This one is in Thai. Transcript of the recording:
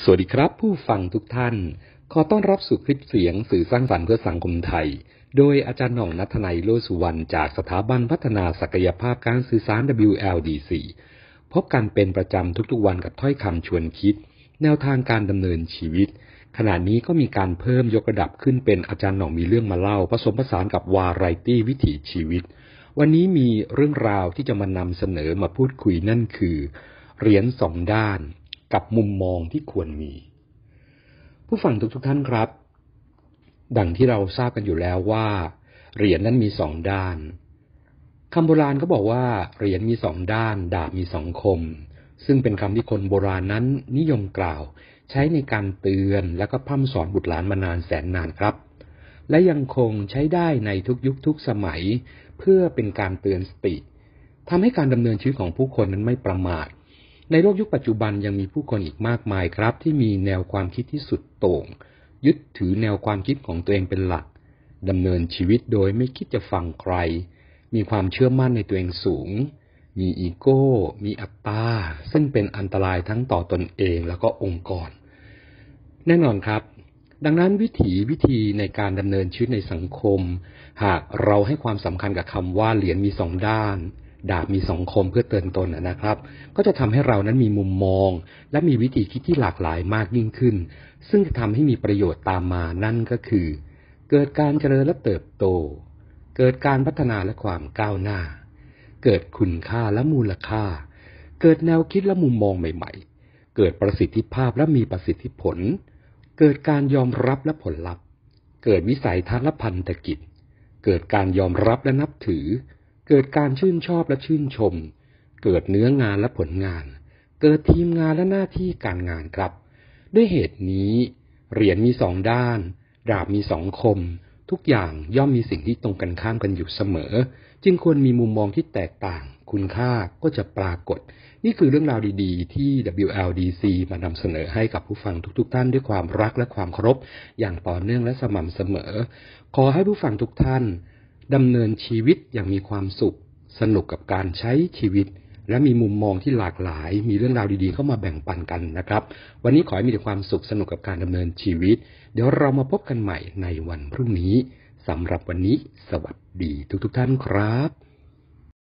สวัสดีครับ ผู้ฟังทุกท่าน ขอต้อนรับสู่คลิปเสียงสื่อสร้างสรรค์เพื่อสังคมไทย โดยอาจารย์หน่องนัทนายโลสุวรรณจากสถาบันพัฒนาศักยภาพการสื่อสาร WLDC พบกันเป็นประจำทุกๆวันกับถ้อยคำชวนคิด แนวทางการดำเนินชีวิต ขณะนี้ก็มีการเพิ่มยกระดับขึ้นเป็นอาจารย์หน่องมีเรื่องมาเล่า ผสมผสานกับวาไรตี้วิถีชีวิต วันนี้มีเรื่องราวที่จะมานำเสนอมาพูดคุยนั่นคือเหรียญสองด้านกับมุมมองที่ควรมี ผู้ฟังทุกุทท่านครับ ดังที่เราทราบกันอยู่แล้วว่าเหรียญนนั้นมีสองด้านคำโบราณก็บอกว่าเหรียญมีสองด้านดาบมีสองคม ซึ่งเป็นคำที่คนโบราณนั้นนิยมกล่าว ใช้ในการเตือน และก็พร่ำสอนบุตรหลานมานานแสนนานครับ และยังคงใช้ได้ในทุกยุคทุกสมัย เพื่อเป็นการเตือนสติทำให้การดำเนินชีวิตของผู้คนนั้นไม่ประมาทในโลกยุคปัจจุบันยังมีผู้คนอีกมากมายครับ ที่มีแนวความคิดที่สุดโต่ง ยึดถือแนวความคิดของตัวเองเป็นหลักดำเนินชีวิตโดยไม่คิดจะฟังใคร มีความเชื่อมั่นในตัวเองสูง มีอีโก้ มีอัตตา ซึ่งเป็นอันตรายทั้งต่อตนเองแล้วก็องค์กรแน่นอนครับ ดังนั้นวิถีวิธีในการดำเนินชีวิตในสังคม หากเราให้ความสำคัญกับคำว่าเหรียญมีสองด้านดาบมีสองคมเพื่อเตือนตนนะครับ ก็จะทำให้เรานั้นมีมุมมอง และมีวิธีคิดที่หลากหลายมากยิ่งขึ้น ซึ่งจะทำให้มีประโยชน์ตามมานั่นก็คือ เกิดการเจริญและเติบโต เกิดการพัฒนาและความก้าวหน้า เกิดคุณค่าและมูลค่า เกิดแนวคิดและมุมมองใหม่ ๆ เกิดประสิทธิภาพและมีประสิทธิผล เกิดการยอมรับและผลลัพธ์ เกิดวิสัยทัศน์และพันธกิจ เกิดการยอมรับและนับถือเกิดการชื่นชอบและชื่นชม เกิดเนื้องานและผลงาน เกิดทีมงานและหน้าที่การงานครับ ด้วยเหตุนี้เหรียญมีสองด้าน ดาบมีสองคม ทุกอย่างย่อมมีสิ่งที่ตรงกันข้ามกันอยู่เสมอ จึงควรมีมุมมองที่แตกต่าง คุณค่าก็จะปรากฏ นี่คือเรื่องราวดีๆ ที่ WLDC มานำเสนอให้กับผู้ฟังทุกๆท่านด้วยความรักและความเคารพอย่างต่อเนื่องและสม่ำเสมอ ขอให้ผู้ฟังทุกท่านดำเนินชีวิตอย่างมีความสุขสนุกกับการใช้ชีวิต และมีมุมมองที่หลากหลาย มีเรื่องราวดี ๆเข้ามาแบ่งปันกันนะครับ วันนี้ขอให้มีแต่ความสุขสนุกกับการดำเนินชีวิต เดี๋ยวเรามาพบกันใหม่ในวันพรุ่งนี้สำหรับวันนี้ สวัสดี ทุก ๆทท่านครับ